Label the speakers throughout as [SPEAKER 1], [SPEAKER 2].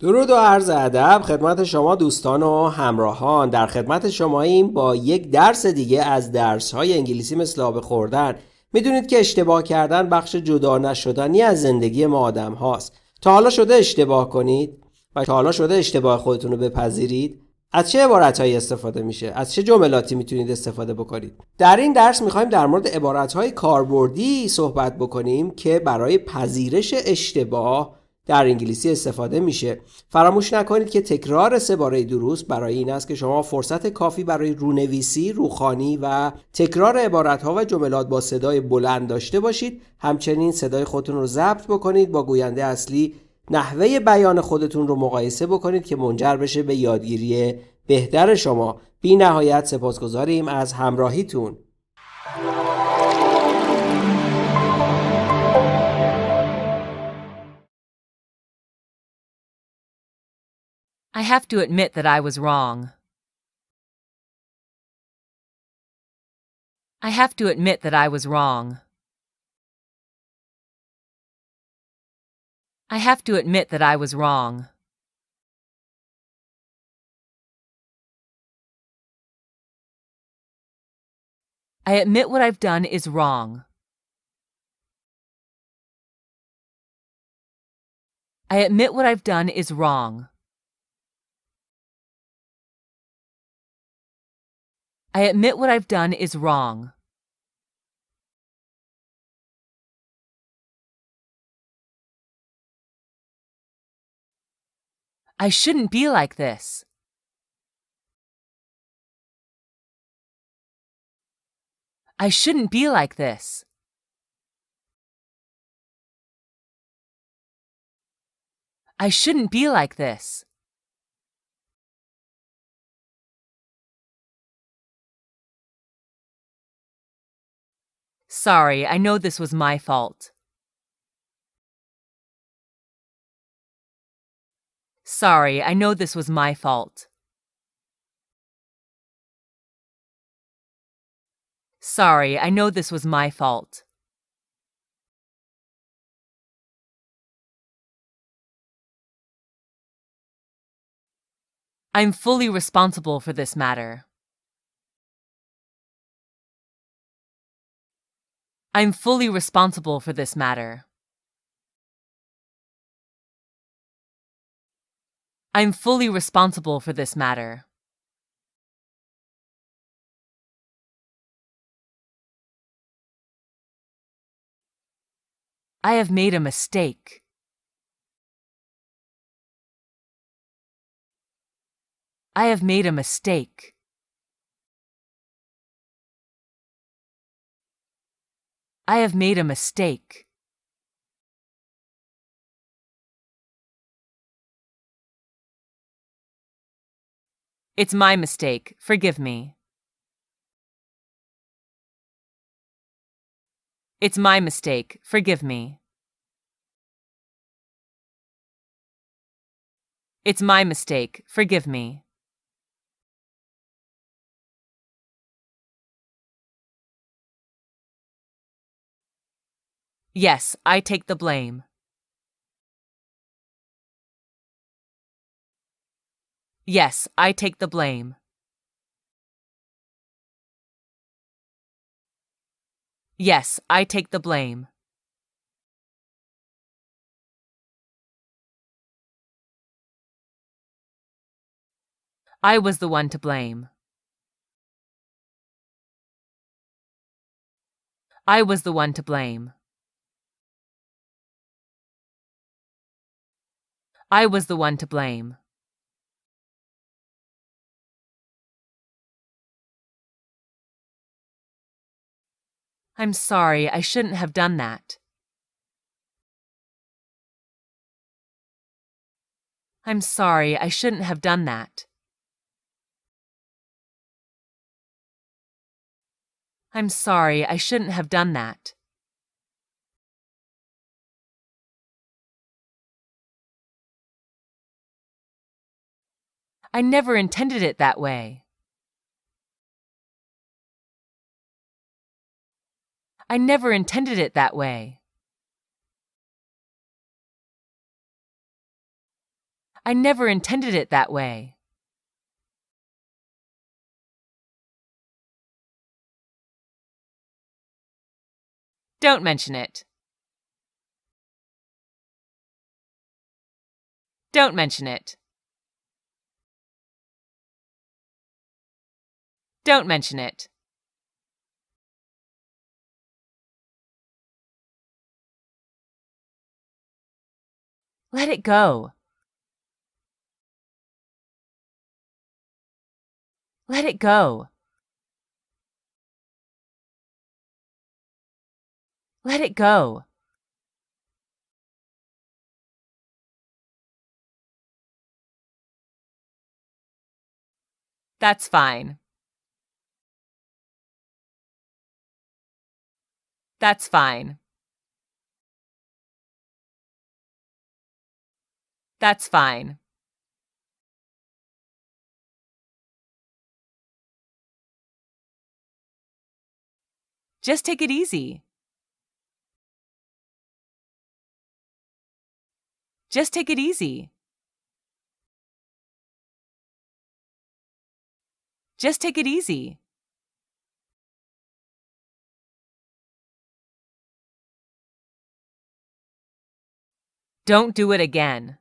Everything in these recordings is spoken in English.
[SPEAKER 1] درود و عرض ادب خدمت شما دوستان و همراهان در خدمت شما این با یک
[SPEAKER 2] درس دیگه از درس های انگلیسی مثل آب خوردن میدونید که اشتباه کردن بخش جدا نشدنی از زندگی ما آدم هاست تا حالا شده اشتباه کنید و تا حالا شده اشتباه خودتون رو بپذیرید از چه عبارت هایی استفاده میشه از چه جملاتی میتونید استفاده بکنید در این درس میخوایم در مورد عبارت های کاربردی صحبت بکنیم که برای پذیرش اشتباه در انگلیسی استفاده میشه فراموش نکنید که تکرار سه باره درست برای این است که شما فرصت کافی برای رونویسی، روخانی و تکرار ها و جملات با صدای بلند داشته باشید همچنین صدای خودتون رو ضبط بکنید با گوینده اصلی نحوه بیان خودتون رو مقایسه بکنید که منجر بشه به یادگیری بهتر شما بی نهایت سپاسگزاریم از همراهیتون
[SPEAKER 1] I have to admit that I was wrong. I have to admit that I was wrong. I have to admit that I was wrong. I admit what I've done is wrong. I admit what I've done is wrong. I admit what I've done is wrong. I shouldn't be like this. I shouldn't be like this. I shouldn't be like this. Sorry, I know this was my fault. Sorry, I know this was my fault. Sorry, I know this was my fault. I'm fully responsible for this matter. I'm fully responsible for this matter. I'm fully responsible for this matter. I have made a mistake. I have made a mistake. I have made a mistake. It's my mistake. Forgive me. It's my mistake. Forgive me. It's my mistake. Forgive me. Yes, I take the blame. Yes, I take the blame. Yes, I take the blame. I was the one to blame. I was the one to blame. I was the one to blame. I'm sorry, I shouldn't have done that. I'm sorry, I shouldn't have done that. I'm sorry, I shouldn't have done that. I never intended it that way. I never intended it that way. I never intended it that way. Don't mention it. Don't mention it. Don't mention it. Let it go. Let it go. Let it go. That's fine. That's fine. That's fine. Just take it easy. Just take it easy. Just take it easy. Don't do it again.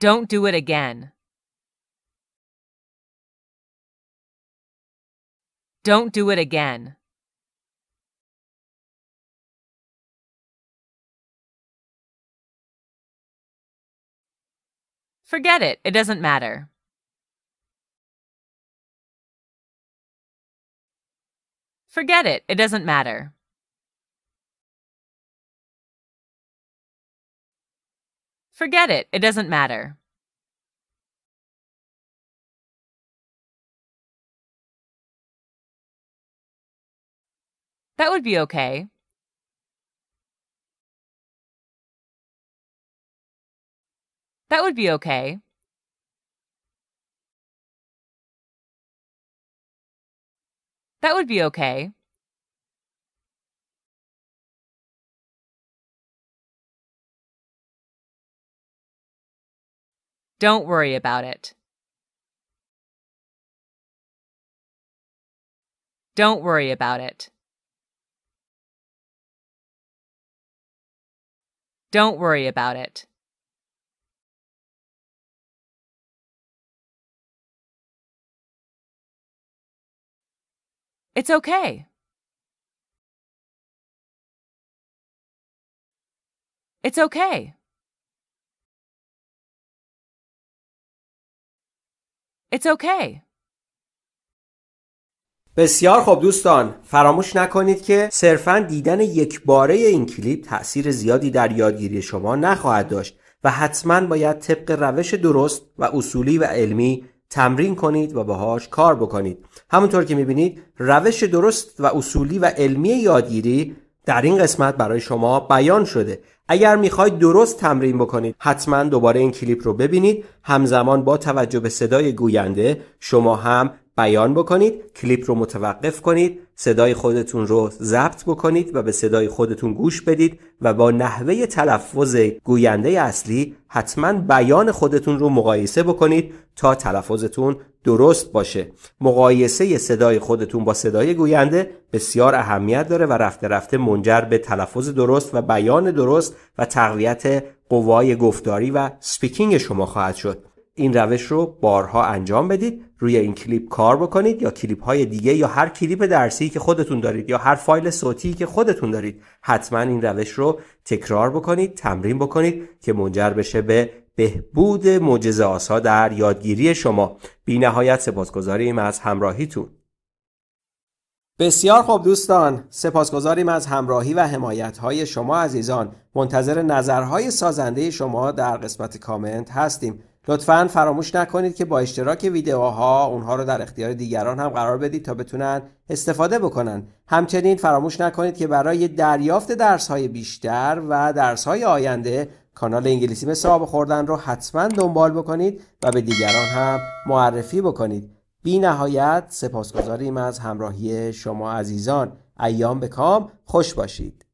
[SPEAKER 1] Don't do it again. Don't do it again. Forget it, it doesn't matter. Forget it, it doesn't matter. Forget it. It doesn't matter. That would be okay. That would be okay. That would be okay. Don't worry about it. Don't worry about it. Don't worry about it. It's okay. It's okay. It's okay. بسیار خوب دوستان
[SPEAKER 2] فراموش نکنید که صرفا دیدن یک باره این کلیپ تاثیر زیادی در یادگیری شما نخواهد داشت و حتما باید طبق روش درست و اصولی و علمی تمرین کنید و باهاش کار بکنید همونطور که میبینید روش درست و اصولی و علمی یادگیری در این قسمت برای شما بیان شده اگر میخواید درست تمرین بکنید حتما دوباره این کلیپ رو ببینید همزمان با توجه به صدای گوینده شما هم بیان بکنید کلیپ رو متوقف کنید صدای خودتون رو ضبط بکنید و به صدای خودتون گوش بدید و با نحوه تلفظ گوینده اصلی حتما بیان خودتون رو مقایسه بکنید تا تلفظتون درست باشه مقایسه صدای خودتون با صدای گوینده بسیار اهمیت داره و رفته رفته منجر به تلفظ درست و بیان درست و تقویت قوای گفتاری و سپیکینگ شما خواهد شد این روش رو بارها انجام بدید روی این کلیپ کار بکنید یا کلیپ های دیگه یا هر کلیپ درسی که خودتون دارید یا هر فایل صوتی که خودتون دارید حتما این روش رو تکرار بکنید تمرین بکنید که منجر بشه به بهبود معجزه آسا در یادگیری شما بی نهایت سپاسگزاریم از همراهیتون بسیار خوب دوستان سپاسگزاریم از همراهی و حمایت های شما عزیزان منتظر نظرهای سازنده شما در قسمت کامنت هستیم لطفا فراموش نکنید که با اشتراک ویدیوها اونها رو در اختیار دیگران هم قرار بدید تا بتونن استفاده بکنن همچنین فراموش نکنید که برای دریافت درس های بیشتر و درس های آینده کانال انگلیسی به آب خوردن رو حتما دنبال بکنید و به دیگران هم معرفی بکنید بی نهایت سپاسگزاریم از همراهی شما عزیزان
[SPEAKER 1] ایام به کام خوش باشید